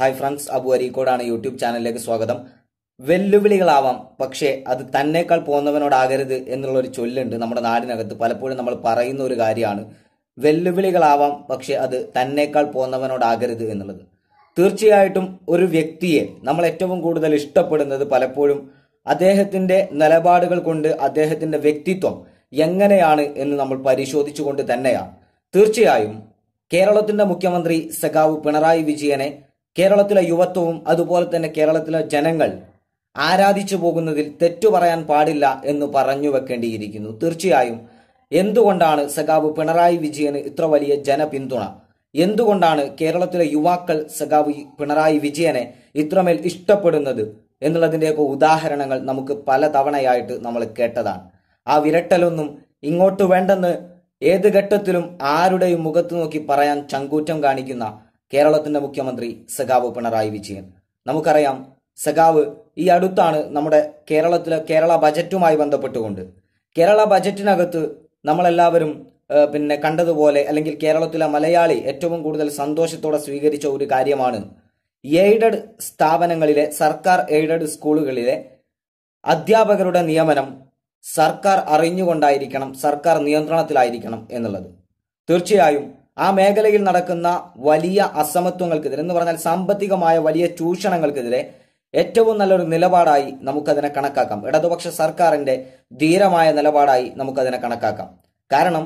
hi friends Abu അരീക്കോടാണ് YouTube ചാനലിലേക്ക് സ്വാഗതം വെല്ലുവിളികളാവാം പക്ഷേ അത് തന്നേക്കാൾ പോകുന്നവനോടാകരുത് എന്നുള്ളൊരു ചൊല്ലുണ്ട് നമ്മുടെ നാടിനകത്ത് പലപ്പോഴും നമ്മൾ പറയുന്ന ഒരു കാര്യമാണ് വെല്ലുവിളികളാവാം പക്ഷേ അത് തന്നേക്കാൾ പോകുന്നവനോടാകരുത് എന്നുള്ളത് തീർച്ചയായിട്ടും ഒരു വ്യക്തിയെ നമ്മൾ ഏറ്റവും കൂടുതൽ ഇഷ്ടപ്പെടുന്നത് പലപ്പോഴും അദ്ദേഹത്തിന്റെ നിലപാടുകൾ കൊണ്ട് അദ്ദേഹത്തിന്റെ വ്യക്തിത്വം എങ്ങനെയാണ് എന്ന് നമ്മൾ പരിശോധിച്ചുകൊണ്ട് തന്നെയാണ് തീർച്ചയായും കേരളത്തിന്റെ മുഖ്യമന്ത്രി സഖാവ് പിണറായി വിജയനെ കേരളത്തിലെ യുവത്വവും അതുപോലെ തന്നെ കേരളത്തിലെ ജനങ്ങൾ ആരാധിച്ചു പോകുന്നതിൽ തെറ്റു പറയാൻ പാടില്ല എന്ന് പറഞ്ഞു വെക്കേണ്ടിയിരിക്കുന്നു തീർച്ചയായും എന്തുകൊണ്ടാണ് സഖാവ് പിണറായി വിജയന് ഇത്ര വലിയ ജനപിന്തുണ എന്തുകൊണ്ടാണ് കേരളത്തിലെ യുവാക്കൾ സഖാവ് പിണറായി വിജയനെ ഇത്രമേൽ ഇഷ്ടപ്പെടുന്നത് എന്നുള്ളതിൻ്റെയൊക്കെ ഉദാഹരണങ്ങൾ നമുക്ക് പല തവണയായിട്ട് നമ്മൾ കേട്ടതാണ് ആ വിരട്ടലൊന്നും ഇങ്ങോട്ട് വേണ്ടെന്ന് ഏത് ഘട്ടത്തിലും ആരുടെയും മുഖത്ത് നോക്കി പറയാൻ ചങ്കൂറ്റം കാണിക്കുന്ന കേരളത്തിന്റെ മുഖ്യമന്ത്രി സഖാവ് പിണറായി വിജയൻ നമുക്കറിയാം സഖാവ് ഈ അടുത്താണ് നമ്മുടെ കേരളത്തിലെ കേരള ബജറ്റുമായി ബന്ധപ്പെട്ടുകൊണ്ട് കേരള ബജറ്റിനകത്ത് നമ്മളെല്ലാവരും പിന്നെ കണ്ടതുപോലെ അല്ലെങ്കിൽ കേരളത്തിലെ മലയാളി ഏറ്റവും കൂടുതൽ സന്തോഷത്തോടെ സ്വീകരിച്ച ഒരു കാര്യമാണ് എയ്ഡഡ് സ്ഥാപനങ്ങളിലെ സർക്കാർ എയ്ഡഡ് സ്കൂളുകളിലെ അധ്യാപകരുടെ നിയമനം സർക്കാർ അറിഞ്ഞുകൊണ്ടായിരിക്കണം സർക്കാർ നിയന്ത്രണത്തിലായിരിക്കണം എന്നുള്ളത് തീർച്ചയായും ആ മേഖലയിൽ നടക്കുന്ന വലിയ അസമത്വങ്ങൾക്കെതിരെ എന്ന് പറഞ്ഞാൽ സാമ്പത്തികമായ വലിയ ചൂഷണങ്ങൾക്കെതിരെ ഏറ്റവും നല്ലൊരു നിലപാടായി നമുക്കതിനെ കണക്കാക്കാം ഇടതുപക്ഷ സർക്കാരിന്റെ ധീരമായ നിലപാടായി നമുക്കതിനെ കണക്കാക്കാം കാരണം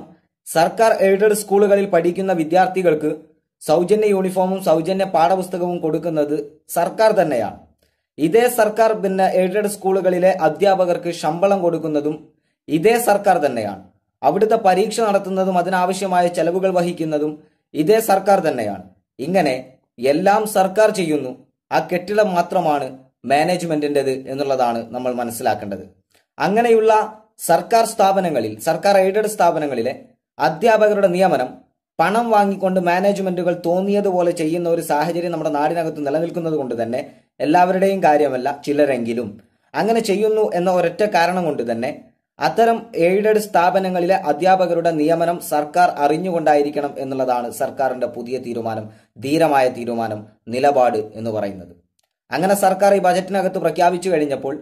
സർക്കാർ എയ്ഡഡ് സ്കൂളുകളിൽ പഠിക്കുന്ന വിദ്യാർത്ഥികൾക്ക് സൗജന്യ യൂണിഫോമും സൗജന്യ പാഠപുസ്തകവും കൊടുക്കുന്നത് സർക്കാർ തന്നെയാണ് ഇതേ സർക്കാർ പിന്നെ എയ്ഡഡ് സ്കൂളുകളിലെ അധ്യാപകർക്ക് ശമ്പളം കൊടുക്കുന്നതും ഇതേ സർക്കാർ തന്നെയാണ് അവിടുത്തെ പരീക്ഷ നടത്തുന്നതും അതിനാവശ്യമായ ചെലവുകൾ വഹിക്കുന്നതും ഇതേ സർക്കാർ തന്നെയാണ് ഇങ്ങനെ എല്ലാം സർക്കാർ ചെയ്യുന്നു ആ കെട്ടിടം മാത്രമാണ് മാനേജ്മെന്റിൻ്റെത് എന്നുള്ളതാണ് നമ്മൾ മനസ്സിലാക്കേണ്ടത് അങ്ങനെയുള്ള സർക്കാർ സ്ഥാപനങ്ങളിൽ സർക്കാർ എയ്ഡഡ് സ്ഥാപനങ്ങളിലെ അധ്യാപകരുടെ നിയമനം പണം വാങ്ങിക്കൊണ്ട് മാനേജ്മെന്റുകൾ തോന്നിയതുപോലെ ചെയ്യുന്ന ഒരു സാഹചര്യം നമ്മുടെ നാടിനകത്ത് നിലനിൽക്കുന്നത് കൊണ്ട് തന്നെ എല്ലാവരുടെയും കാര്യമല്ല ചിലരെങ്കിലും അങ്ങനെ ചെയ്യുന്നു എന്ന ഒരൊറ്റ കാരണം കൊണ്ട് തന്നെ അത്തരം എയ്ഡഡ് സ്ഥാപനങ്ങളിലെ അധ്യാപകരുടെ നിയമനം സർക്കാർ അറിഞ്ഞുകൊണ്ടായിരിക്കണം എന്നുള്ളതാണ് സർക്കാരിന്റെ പുതിയ തീരുമാനം ധീരമായ തീരുമാനം നിലപാട് എന്ന് പറയുന്നത് അങ്ങനെ സർക്കാർ ഈ ബജറ്റിനകത്ത് പ്രഖ്യാപിച്ചു കഴിഞ്ഞപ്പോൾ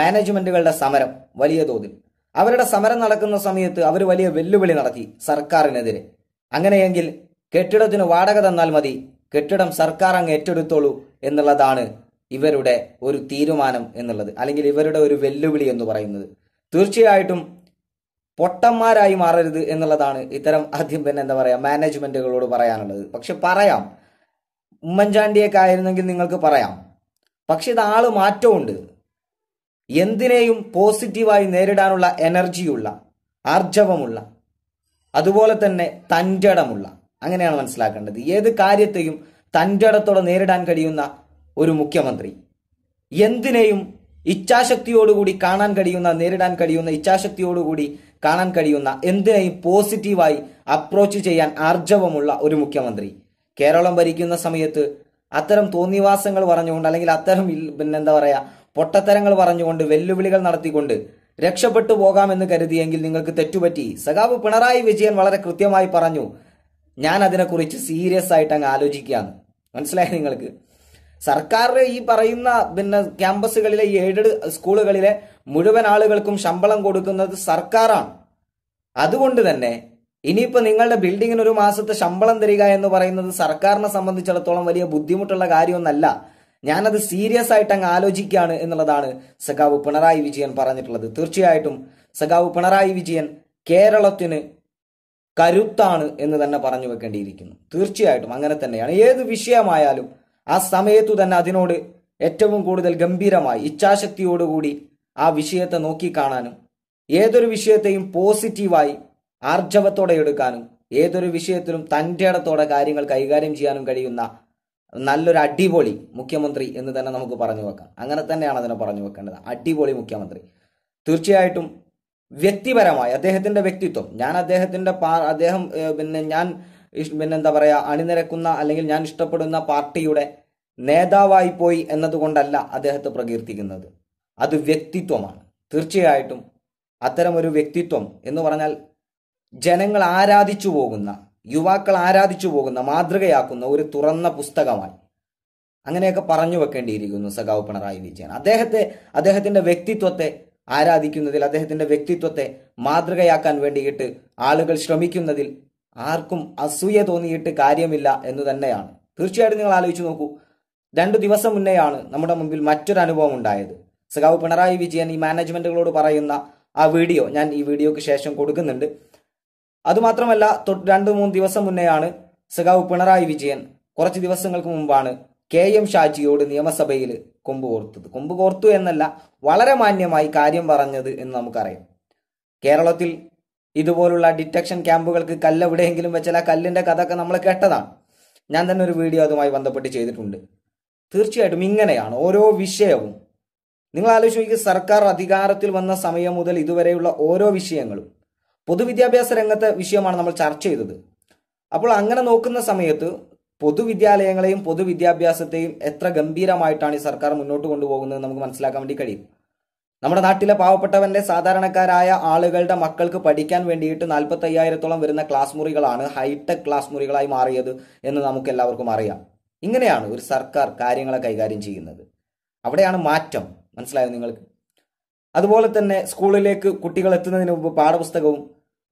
മാനേജ്മെന്റുകളുടെ സമരം വലിയ തോതിൽ അവരുടെ സമരം നടക്കുന്ന സമയത്ത് അവർ വലിയ വെല്ലുവിളി നടത്തി സർക്കാരിനെതിരെ അങ്ങനെയെങ്കിൽ കെട്ടിടത്തിന് വാടക തന്നാൽ മതി കെട്ടിടം സർക്കാർ അങ്ങ് ഏറ്റെടുത്തോളൂ എന്നുള്ളതാണ് ഇവരുടെ ഒരു തീരുമാനം എന്നുള്ളത് അല്ലെങ്കിൽ ഇവരുടെ ഒരു വെല്ലുവിളി എന്ന് പറയുന്നത് തീർച്ചയായിട്ടും പൊട്ടന്മാരായി മാറരുത് എന്നുള്ളതാണ് ഇത്തരം ആദ്യം പിന്നെ എന്താ പറയുക മാനേജ്മെൻറ്റുകളോട് പറയാനുള്ളത് പക്ഷെ പറയാം ഉമ്മൻചാണ്ടിയൊക്കെ ആയിരുന്നെങ്കിൽ നിങ്ങൾക്ക് പറയാം പക്ഷെ ഇത് ആള് മാറ്റമുണ്ട് എന്തിനേയും പോസിറ്റീവായി നേരിടാനുള്ള എനർജിയുള്ള ആർജവമുള്ള അതുപോലെ തന്നെ തൻ്റെടമുള്ള അങ്ങനെയാണ് മനസ്സിലാക്കേണ്ടത് ഏത് കാര്യത്തെയും തൻ്റെടത്തോടെ നേരിടാൻ കഴിയുന്ന ഒരു മുഖ്യമന്ത്രി എന്തിനേയും ഇച്ഛാശക്തിയോടുകൂടി കാണാൻ കഴിയുന്ന നേരിടാൻ കഴിയുന്ന ഇച്ഛാശക്തിയോടുകൂടി കാണാൻ കഴിയുന്ന എന്തിനേയും പോസിറ്റീവായി അപ്രോച്ച് ചെയ്യാൻ ആർജവമുള്ള ഒരു മുഖ്യമന്ത്രി കേരളം ഭരിക്കുന്ന സമയത്ത് അത്തരം തോന്നിവാസങ്ങൾ പറഞ്ഞുകൊണ്ട് അല്ലെങ്കിൽ അത്തരം പിന്നെന്താ പറയുക പൊട്ടത്തരങ്ങൾ പറഞ്ഞുകൊണ്ട് വെല്ലുവിളികൾ നടത്തിക്കൊണ്ട് രക്ഷപ്പെട്ടു പോകാമെന്ന് കരുതിയെങ്കിൽ നിങ്ങൾക്ക് തെറ്റുപറ്റി സഖാവ് പിണറായി വിജയൻ വളരെ കൃത്യമായി പറഞ്ഞു ഞാൻ അതിനെക്കുറിച്ച് സീരിയസ് ആയിട്ട് അങ്ങ് ആലോചിക്കുകയാണ് മനസ്സിലായി നിങ്ങൾക്ക് സർക്കാർ ഈ പറയുന്ന പിന്നെ ക്യാമ്പസുകളിലെ എയ്ഡഡ് സ്കൂളുകളിലെ മുഴുവൻ ആളുകൾക്കും ശമ്പളം കൊടുക്കുന്നത് സർക്കാരാണ് അതുകൊണ്ട് തന്നെ ഇനിയിപ്പോൾ നിങ്ങളുടെ ബിൽഡിങ്ങിന് ഒരു മാസത്തെ ശമ്പളം തരിക എന്ന് പറയുന്നത് സർക്കാരിനെ സംബന്ധിച്ചിടത്തോളം വലിയ ബുദ്ധിമുട്ടുള്ള കാര്യമൊന്നല്ല ഞാനത് സീരിയസ് ആയിട്ട് അങ്ങ് ആലോചിക്കുകയാണ് എന്നുള്ളതാണ് സഖാവ് പിണറായി വിജയൻ പറഞ്ഞിട്ടുള്ളത് തീർച്ചയായിട്ടും സഖാവ് പിണറായി വിജയൻ കേരളത്തിന് കരുത്താണ് എന്ന് തന്നെ പറഞ്ഞു വെക്കേണ്ടിയിരിക്കുന്നു തീർച്ചയായിട്ടും അങ്ങനെ തന്നെയാണ് ഏത് വിഷയമായാലും ആ സമയത്തു തന്നെ അതിനോട് ഏറ്റവും കൂടുതൽ ഗംഭീരമായി ഇച്ഛാശക്തിയോടുകൂടി ആ വിഷയത്തെ നോക്കിക്കാണാനും ഏതൊരു വിഷയത്തെയും പോസിറ്റീവായി ആർജവത്തോടെ എടുക്കാനും ഏതൊരു വിഷയത്തിലും തൻ്റെ ഇടത്തോടെ കാര്യങ്ങൾ കൈകാര്യം ചെയ്യാനും കഴിയുന്ന നല്ലൊരു അടിപൊളി മുഖ്യമന്ത്രി എന്ന് തന്നെ നമുക്ക് പറഞ്ഞു വെക്കാം അങ്ങനെ തന്നെയാണ് അതിനെ പറഞ്ഞു വെക്കേണ്ടത് അടിപൊളി മുഖ്യമന്ത്രി തീർച്ചയായിട്ടും വ്യക്തിപരമായി അദ്ദേഹത്തിന്റെ വ്യക്തിത്വം ഞാൻ അദ്ദേഹത്തിന്റെ പാ അദ്ദേഹം പിന്നെ ഞാൻ പിന്നെന്താ എന്താ പറയുക അണിനിരക്കുന്ന അല്ലെങ്കിൽ ഞാൻ ഇഷ്ടപ്പെടുന്ന പാർട്ടിയുടെ നേതാവായി പോയി എന്നതുകൊണ്ടല്ല അദ്ദേഹത്തെ പ്രകീർത്തിക്കുന്നത് അത് വ്യക്തിത്വമാണ് തീർച്ചയായിട്ടും അത്തരമൊരു വ്യക്തിത്വം എന്ന് പറഞ്ഞാൽ ജനങ്ങൾ ആരാധിച്ചു പോകുന്ന യുവാക്കൾ ആരാധിച്ചു പോകുന്ന മാതൃകയാക്കുന്ന ഒരു തുറന്ന പുസ്തകമായി അങ്ങനെയൊക്കെ പറഞ്ഞു വെക്കേണ്ടിയിരിക്കുന്നു സഖാവ് പിണറായി വിജയൻ അദ്ദേഹത്തെ അദ്ദേഹത്തിന്റെ വ്യക്തിത്വത്തെ ആരാധിക്കുന്നതിൽ അദ്ദേഹത്തിന്റെ വ്യക്തിത്വത്തെ മാതൃകയാക്കാൻ വേണ്ടിയിട്ട് ആളുകൾ ശ്രമിക്കുന്നതിൽ ആർക്കും അസൂയ തോന്നിയിട്ട് കാര്യമില്ല എന്ന് തന്നെയാണ് തീർച്ചയായിട്ടും നിങ്ങൾ ആലോചിച്ച് നോക്കൂ രണ്ടു ദിവസം മുന്നെയാണ് നമ്മുടെ മുമ്പിൽ മറ്റൊരു അനുഭവം ഉണ്ടായത് സഖാവ് പിണറായി വിജയൻ ഈ മാനേജ്മെന്റുകളോട് പറയുന്ന ആ വീഡിയോ ഞാൻ ഈ വീഡിയോക്ക് ശേഷം കൊടുക്കുന്നുണ്ട് അതുമാത്രമല്ല രണ്ട് മൂന്ന് ദിവസം മുന്നെയാണ് സഖാവ് പിണറായി വിജയൻ കുറച്ച് ദിവസങ്ങൾക്ക് മുമ്പാണ് കെ എം ഷാജിയോട് നിയമസഭയിൽ കൊമ്പ് കോർത്തത് കൊമ്പ് കോർത്തു എന്നല്ല വളരെ മാന്യമായി കാര്യം പറഞ്ഞത് എന്ന് നമുക്കറിയാം കേരളത്തിൽ ഇതുപോലുള്ള ഡിറ്റക്ഷൻ ക്യാമ്പുകൾക്ക് കല്ല് എവിടെയെങ്കിലും വെച്ചാൽ ആ കഥ കഥയൊക്കെ നമ്മൾ കേട്ടതാണ് ഞാൻ തന്നെ ഒരു വീഡിയോ അതുമായി ബന്ധപ്പെട്ട് ചെയ്തിട്ടുണ്ട് തീർച്ചയായിട്ടും ഇങ്ങനെയാണ് ഓരോ വിഷയവും നിങ്ങൾ ആലോചിച്ച് നോക്കി സർക്കാർ അധികാരത്തിൽ വന്ന സമയം മുതൽ ഇതുവരെയുള്ള ഓരോ വിഷയങ്ങളും പൊതുവിദ്യാഭ്യാസ രംഗത്തെ വിഷയമാണ് നമ്മൾ ചർച്ച ചെയ്തത് അപ്പോൾ അങ്ങനെ നോക്കുന്ന സമയത്ത് പൊതുവിദ്യാലയങ്ങളെയും പൊതുവിദ്യാഭ്യാസത്തെയും എത്ര ഗംഭീരമായിട്ടാണ് ഈ സർക്കാർ മുന്നോട്ട് കൊണ്ടുപോകുന്നത് നമുക്ക് മനസ്സിലാക്കാൻ വേണ്ടി കഴിയും നമ്മുടെ നാട്ടിലെ പാവപ്പെട്ടവന്റെ സാധാരണക്കാരായ ആളുകളുടെ മക്കൾക്ക് പഠിക്കാൻ വേണ്ടിയിട്ട് നാൽപ്പത്തി വരുന്ന ക്ലാസ് മുറികളാണ് ഹൈടെക് ക്ലാസ് മുറികളായി മാറിയത് എന്ന് നമുക്ക് എല്ലാവർക്കും അറിയാം ഇങ്ങനെയാണ് ഒരു സർക്കാർ കാര്യങ്ങളെ കൈകാര്യം ചെയ്യുന്നത് അവിടെയാണ് മാറ്റം മനസ്സിലായോ നിങ്ങൾക്ക് അതുപോലെ തന്നെ സ്കൂളിലേക്ക് കുട്ടികൾ എത്തുന്നതിന് മുമ്പ് പാഠപുസ്തകവും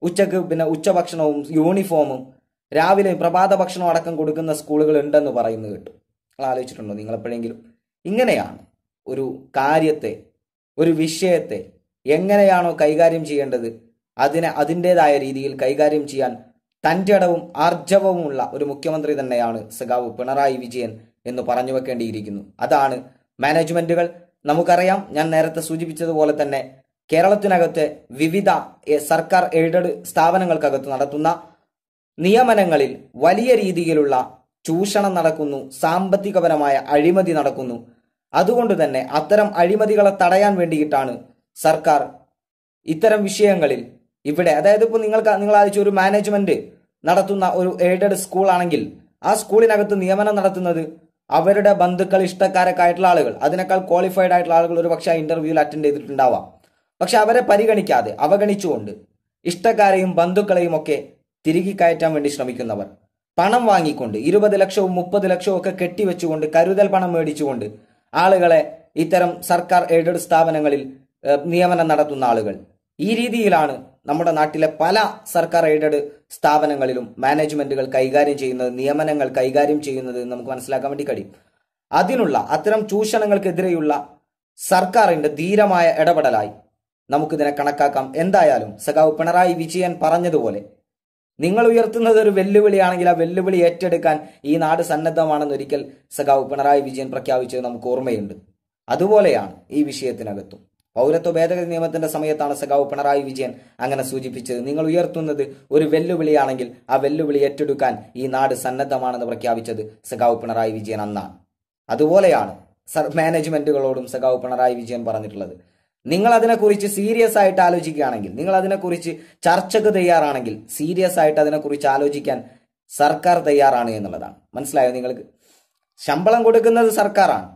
ഉച്ചക്ക് പിന്നെ ഉച്ചഭക്ഷണവും യൂണിഫോമും രാവിലെ പ്രഭാത ഭക്ഷണം അടക്കം കൊടുക്കുന്ന സ്കൂളുകൾ ഉണ്ടെന്ന് പറയുന്നത് കേട്ടു നിങ്ങൾ ആലോചിച്ചിട്ടുണ്ടോ നിങ്ങൾ എപ്പോഴെങ്കിലും ഇങ്ങനെയാണ് ഒരു കാര്യത്തെ ഒരു വിഷയത്തെ എങ്ങനെയാണോ കൈകാര്യം ചെയ്യേണ്ടത് അതിനെ അതിൻ്റേതായ രീതിയിൽ കൈകാര്യം ചെയ്യാൻ തൻ്റെ ഇടവും ആർജവവുമുള്ള ഒരു മുഖ്യമന്ത്രി തന്നെയാണ് സഖാവ് പിണറായി വിജയൻ എന്ന് പറഞ്ഞു വെക്കേണ്ടിയിരിക്കുന്നു അതാണ് മാനേജ്മെന്റുകൾ നമുക്കറിയാം ഞാൻ നേരത്തെ സൂചിപ്പിച്ചതുപോലെ തന്നെ കേരളത്തിനകത്ത് വിവിധ സർക്കാർ എയ്ഡഡ് സ്ഥാപനങ്ങൾക്കകത്ത് നടത്തുന്ന നിയമനങ്ങളിൽ വലിയ രീതിയിലുള്ള ചൂഷണം നടക്കുന്നു സാമ്പത്തികപരമായ അഴിമതി നടക്കുന്നു അതുകൊണ്ട് തന്നെ അത്തരം അഴിമതികളെ തടയാൻ വേണ്ടിയിട്ടാണ് സർക്കാർ ഇത്തരം വിഷയങ്ങളിൽ ഇവിടെ അതായത് ഇപ്പോൾ നിങ്ങൾക്ക് നിങ്ങൾ ആലോചിച്ച ഒരു മാനേജ്മെന്റ് നടത്തുന്ന ഒരു എയ്ഡഡ് സ്കൂളാണെങ്കിൽ ആ സ്കൂളിനകത്ത് നിയമനം നടത്തുന്നത് അവരുടെ ബന്ധുക്കൾ ഇഷ്ടക്കാരൊക്കെ ആയിട്ടുള്ള ആളുകൾ അതിനേക്കാൾ ക്വാളിഫൈഡ് ആയിട്ടുള്ള ആളുകൾ ഒരു പക്ഷേ ആ ഇന്റർവ്യൂവിൽ അറ്റൻഡ് ചെയ്തിട്ടുണ്ടാവാം പക്ഷെ അവരെ പരിഗണിക്കാതെ അവഗണിച്ചുകൊണ്ട് ഇഷ്ടക്കാരെയും ബന്ധുക്കളെയും ഒക്കെ തിരികെ കയറ്റാൻ വേണ്ടി ശ്രമിക്കുന്നവർ പണം വാങ്ങിക്കൊണ്ട് ഇരുപത് ലക്ഷവും മുപ്പത് ലക്ഷവും ഒക്കെ കെട്ടിവെച്ചുകൊണ്ട് കരുതൽ പണം മേടിച്ചുകൊണ്ട് ആളുകളെ ഇത്തരം സർക്കാർ എയ്ഡഡ് സ്ഥാപനങ്ങളിൽ നിയമനം നടത്തുന്ന ആളുകൾ ഈ രീതിയിലാണ് നമ്മുടെ നാട്ടിലെ പല സർക്കാർ എയ്ഡഡ് സ്ഥാപനങ്ങളിലും മാനേജ്മെന്റുകൾ കൈകാര്യം ചെയ്യുന്നത് നിയമനങ്ങൾ കൈകാര്യം ചെയ്യുന്നത് നമുക്ക് മനസ്സിലാക്കാൻ വേണ്ടി കഴിയും അതിനുള്ള അത്തരം ചൂഷണങ്ങൾക്കെതിരെയുള്ള സർക്കാരിന്റെ ധീരമായ ഇടപെടലായി നമുക്കിതിനെ കണക്കാക്കാം എന്തായാലും സഖാവ് പിണറായി വിജയൻ പറഞ്ഞതുപോലെ നിങ്ങൾ ഉയർത്തുന്നത് ഒരു വെല്ലുവിളിയാണെങ്കിൽ ആ വെല്ലുവിളി ഏറ്റെടുക്കാൻ ഈ നാട് സന്നദ്ധമാണെന്ന് ഒരിക്കൽ സഖാവ് പിണറായി വിജയൻ പ്രഖ്യാപിച്ചത് നമുക്ക് ഓർമ്മയുണ്ട് അതുപോലെയാണ് ഈ വിഷയത്തിനകത്തും പൗരത്വ ഭേദഗതി നിയമത്തിന്റെ സമയത്താണ് സഖാവ് പിണറായി വിജയൻ അങ്ങനെ സൂചിപ്പിച്ചത് നിങ്ങൾ ഉയർത്തുന്നത് ഒരു വെല്ലുവിളിയാണെങ്കിൽ ആ വെല്ലുവിളി ഏറ്റെടുക്കാൻ ഈ നാട് സന്നദ്ധമാണെന്ന് പ്രഖ്യാപിച്ചത് സഖാവ് പിണറായി വിജയൻ അന്നാണ് അതുപോലെയാണ് മാനേജ്മെന്റുകളോടും സഖാവ് പിണറായി വിജയൻ പറഞ്ഞിട്ടുള്ളത് നിങ്ങൾ അതിനെക്കുറിച്ച് സീരിയസ് ആയിട്ട് ആലോചിക്കുകയാണെങ്കിൽ നിങ്ങൾ അതിനെക്കുറിച്ച് ചർച്ചക്ക് തയ്യാറാണെങ്കിൽ സീരിയസ് ആയിട്ട് അതിനെക്കുറിച്ച് ആലോചിക്കാൻ സർക്കാർ തയ്യാറാണ് എന്നുള്ളതാണ് മനസ്സിലായോ നിങ്ങൾക്ക് ശമ്പളം കൊടുക്കുന്നത് സർക്കാരാണ്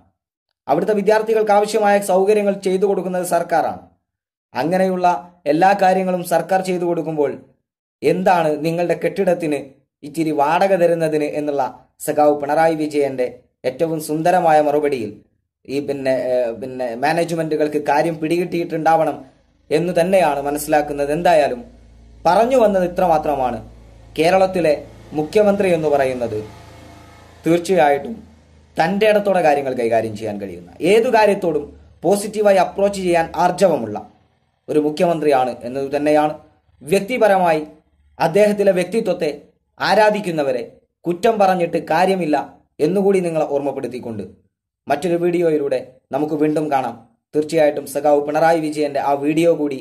അവിടുത്തെ വിദ്യാർത്ഥികൾക്ക് ആവശ്യമായ സൗകര്യങ്ങൾ ചെയ്തു കൊടുക്കുന്നത് സർക്കാരാണ് അങ്ങനെയുള്ള എല്ലാ കാര്യങ്ങളും സർക്കാർ ചെയ്തു കൊടുക്കുമ്പോൾ എന്താണ് നിങ്ങളുടെ കെട്ടിടത്തിന് ഇച്ചിരി വാടക തരുന്നതിന് എന്നുള്ള സഖാവ് പിണറായി വിജയന്റെ ഏറ്റവും സുന്ദരമായ മറുപടിയിൽ ഈ പിന്നെ പിന്നെ മാനേജ്മെന്റുകൾക്ക് കാര്യം പിടികിട്ടിയിട്ടുണ്ടാവണം എന്ന് തന്നെയാണ് മനസ്സിലാക്കുന്നത് എന്തായാലും പറഞ്ഞു വന്നത് ഇത്ര മാത്രമാണ് കേരളത്തിലെ മുഖ്യമന്ത്രി എന്ന് പറയുന്നത് തീർച്ചയായിട്ടും തൻ്റെ ഇടത്തോടെ കാര്യങ്ങൾ കൈകാര്യം ചെയ്യാൻ കഴിയുന്ന ഏതു കാര്യത്തോടും പോസിറ്റീവായി അപ്രോച്ച് ചെയ്യാൻ ആർജവമുള്ള ഒരു മുഖ്യമന്ത്രിയാണ് എന്നത് തന്നെയാണ് വ്യക്തിപരമായി അദ്ദേഹത്തിലെ വ്യക്തിത്വത്തെ ആരാധിക്കുന്നവരെ കുറ്റം പറഞ്ഞിട്ട് കാര്യമില്ല എന്നുകൂടി നിങ്ങളെ ഓർമ്മപ്പെടുത്തിക്കൊണ്ട് മറ്റൊരു വീഡിയോയിലൂടെ നമുക്ക് വീണ്ടും കാണാം തീർച്ചയായിട്ടും സഖാവ് പിണറായി വിജയന്റെ ആ വീഡിയോ കൂടി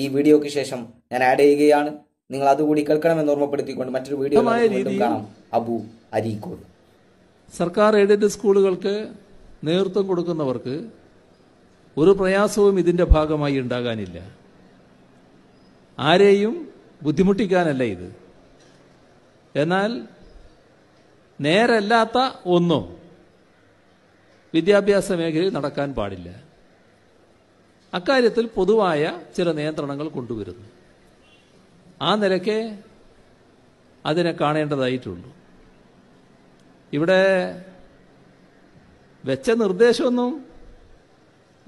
ഈ വീഡിയോയ്ക്ക് ശേഷം ഞാൻ ആഡ് ചെയ്യുകയാണ് നിങ്ങൾ അതുകൂടി കേൾക്കണമെന്ന് ഓർമ്മപ്പെടുത്തിക്കൊണ്ട് മറ്റൊരു വീഡിയോ വീണ്ടും കാണാം അബു അരീക്കോട് സർക്കാർ എയ്ഡഡ് സ്കൂളുകൾക്ക് നേതൃത്വം കൊടുക്കുന്നവർക്ക് ഒരു പ്രയാസവും ഇതിൻ്റെ ഭാഗമായി ഉണ്ടാകാനില്ല ആരെയും ബുദ്ധിമുട്ടിക്കാനല്ല ഇത് എന്നാൽ നേരല്ലാത്ത ഒന്നും വിദ്യാഭ്യാസ മേഖലയിൽ നടക്കാൻ പാടില്ല അക്കാര്യത്തിൽ പൊതുവായ ചില നിയന്ത്രണങ്ങൾ കൊണ്ടുവരുന്നു ആ നിലയ്ക്ക് അതിനെ കാണേണ്ടതായിട്ടുള്ളൂ ഇവിടെ വെച്ച നിർദ്ദേശമൊന്നും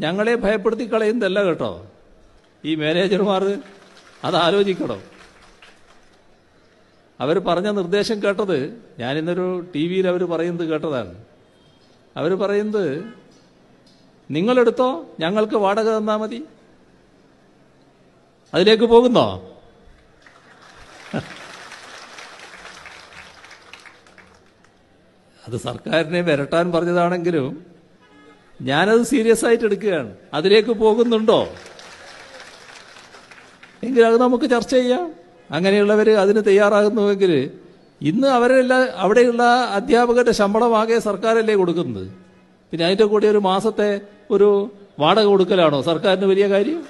ഞങ്ങളെ ഭയപ്പെടുത്തി കളയുന്നതല്ല കേട്ടോ ഈ മാനേജർമാർ അതാലോചിക്കണം അവർ പറഞ്ഞ നിർദ്ദേശം കേട്ടത് ഞാനിന്നൊരു ടി വിയിൽ അവർ പറയുന്നത് കേട്ടതാണ് അവർ പറയുന്നത് നിങ്ങളെടുത്തോ ഞങ്ങൾക്ക് വാടക തന്നാൽ മതി അതിലേക്ക് പോകുന്നോ അത് സർക്കാരിനെ വരട്ടാൻ പറഞ്ഞതാണെങ്കിലും ഞാനത് സീരിയസ് ആയിട്ട് എടുക്കുകയാണ് അതിലേക്ക് പോകുന്നുണ്ടോ എങ്കിൽ അത് നമുക്ക് ചർച്ച ചെയ്യാം അങ്ങനെയുള്ളവർ അതിന് തയ്യാറാകുന്നുവെങ്കിൽ ഇന്ന് അവരെല്ലാം അവിടെയുള്ള അധ്യാപകരുടെ ശമ്പളമാകെ സർക്കാരല്ലേ കൊടുക്കുന്നത് പിന്നെ അതിൻ്റെ കൂടെ ഒരു മാസത്തെ ഒരു വാടക കൊടുക്കലാണോ സർക്കാരിന് വലിയ കാര്യം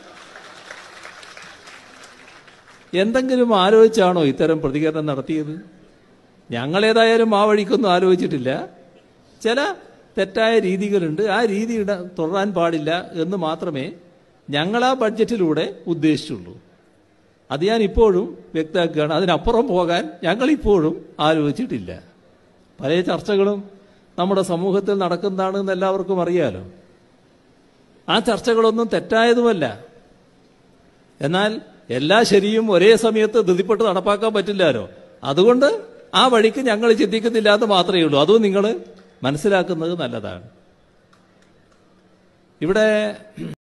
എന്തെങ്കിലും ആലോചിച്ചാണോ ഇത്തരം പ്രതികരണം നടത്തിയത് ഞങ്ങളേതായാലും ആ വഴിക്കൊന്നും ആലോചിച്ചിട്ടില്ല ചില തെറ്റായ രീതികളുണ്ട് ആ രീതി തുടരാൻ പാടില്ല എന്ന് മാത്രമേ ഞങ്ങൾ ആ ബഡ്ജറ്റിലൂടെ ഉദ്ദേശിച്ചുള്ളൂ അത് ഞാൻ ഇപ്പോഴും വ്യക്തമാക്കുകയാണ് അതിനപ്പുറം പോകാൻ ഞങ്ങൾ ഇപ്പോഴും ആലോചിച്ചിട്ടില്ല പല ചർച്ചകളും നമ്മുടെ സമൂഹത്തിൽ നടക്കുന്നതാണെന്ന് എല്ലാവർക്കും അറിയാലോ ആ ചർച്ചകളൊന്നും തെറ്റായതുമല്ല എന്നാൽ എല്ലാ ശരിയും ഒരേ സമയത്ത് ധൃതിപ്പെട്ട് നടപ്പാക്കാൻ പറ്റില്ലാലോ അതുകൊണ്ട് ആ വഴിക്ക് ഞങ്ങൾ ചിന്തിക്കുന്നില്ല എന്ന് മാത്രമേ ഉള്ളൂ അതും നിങ്ങൾ മനസ്സിലാക്കുന്നത് നല്ലതാണ് ഇവിടെ